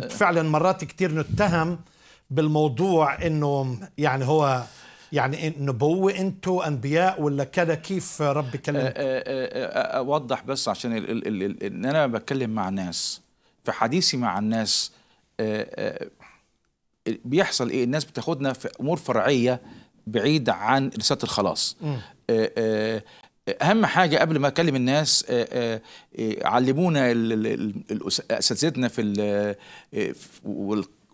فعلا مرات كثير نتهم بالموضوع انه يعني هو يعني نبوة أنتم أنبياء ولا كذا كيف ربي كلم أه، أه، أه، أوضح بس عشان ال ال ال إن أنا بتكلم مع ناس في حديثي مع الناس بيحصل إيه الناس بتاخدنا في أمور فرعية بعيد عن رسالة الخلاص اهم حاجه قبل ما اكلم الناس آه، آه، آه، علمونا اساتذتنا في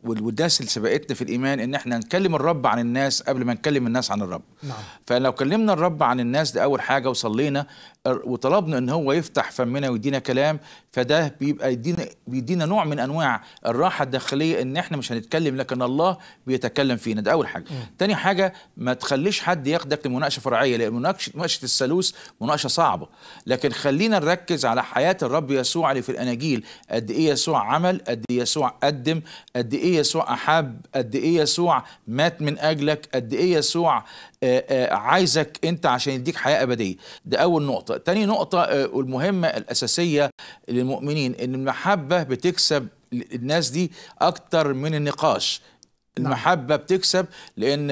والداس اللي سبقتنا في الايمان ان احنا نكلم الرب عن الناس قبل ما نكلم الناس عن الرب نعم. فلو كلمنا الرب عن الناس ده اول حاجه وصلينا وطلبنا ان هو يفتح فمنا ويدينا كلام فده بيبقى يدينا بيدينا نوع من انواع الراحه الداخليه ان احنا مش هنتكلم لكن الله بيتكلم فينا ده اول حاجه م. تاني حاجه ما تخليش حد ياخدك لمناقشه فرعيه لان مناقشه مناقشه الثالوث مناقشه صعبه لكن خلينا نركز على حياه الرب يسوع اللي في الاناجيل قد ايه يسوع عمل قد ايه يسوع قدم قد ايه يسوع احب قد ايه يسوع مات من اجلك قد ايه يسوع آه، آه، عايزك انت عشان يديك حياه ابديه ده اول نقطه تاني نقطه آه، المهمه الاساسيه للمؤمنين ان المحبه بتكسب الناس دي اكتر من النقاش نعم. المحبه بتكسب لان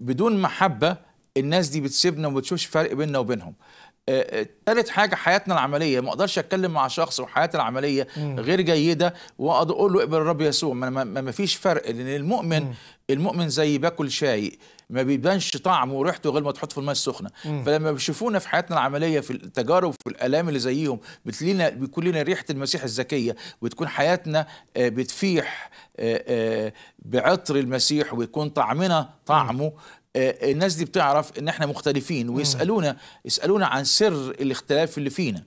بدون محبه الناس دي بتسيبنا وبتشوفش فرق بيننا وبينهم ثالث آه، آه، حاجه حياتنا العمليه ما اقدرش اتكلم مع شخص وحياته العمليه مم. غير جيده واقول له اقبل الرب يسوع ما, ما, ما فيش فرق لان المؤمن مم. المؤمن زي باكل شاي ما بيبانش طعمه وريحته غير ما تحط في الماء السخنه فلما بيشوفونا في حياتنا العمليه في التجارب في الالام اللي زيهم بتلينا بيكون لنا ريحه المسيح الزكيه وتكون حياتنا آه، بتفيح بعطر المسيح ويكون طعمنا طعمه الناس دي بتعرف ان احنا مختلفين ويسالونا يسالونا عن سر الاختلاف اللي فينا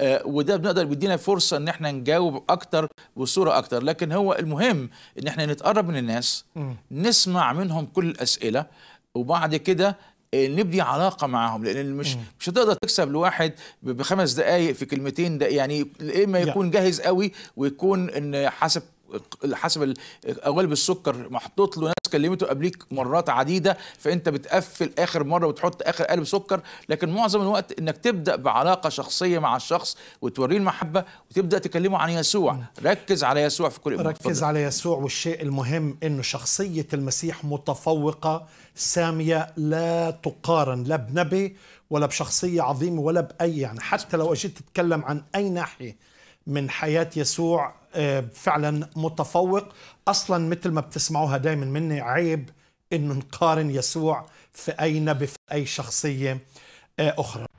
آه، وده بنقدر بيدينا فرصه ان احنا نجاوب اكتر بصوره اكتر لكن هو المهم ان احنا نتقرب من الناس نسمع منهم كل الاسئله وبعد كده آه، نبني علاقة معاهم لأن مش مش هتقدر تكسب لواحد بخمس دقايق في كلمتين ده يعني إما إيه يكون جاهز قوي ويكون إن حسب حسب اغلب السكر محطوط له كلمته قبليك مرات عديده فانت بتقفل اخر مره وتحط اخر قلب سكر لكن معظم الوقت انك تبدا بعلاقه شخصيه مع الشخص وتوريه المحبه وتبدا تكلمه عن يسوع ركز على يسوع في كل ركز على يسوع والشيء المهم انه شخصيه المسيح متفوقه ساميه لا تقارن لا بنبي ولا بشخصيه عظيمه ولا باي يعني حتى لو اجيت تتكلم عن اي ناحيه من حياة يسوع آه، فعلا متفوق أصلا مثل ما بتسمعوها دايما مني عيب أنه نقارن يسوع في أي نبي في أي شخصية آه، أخرى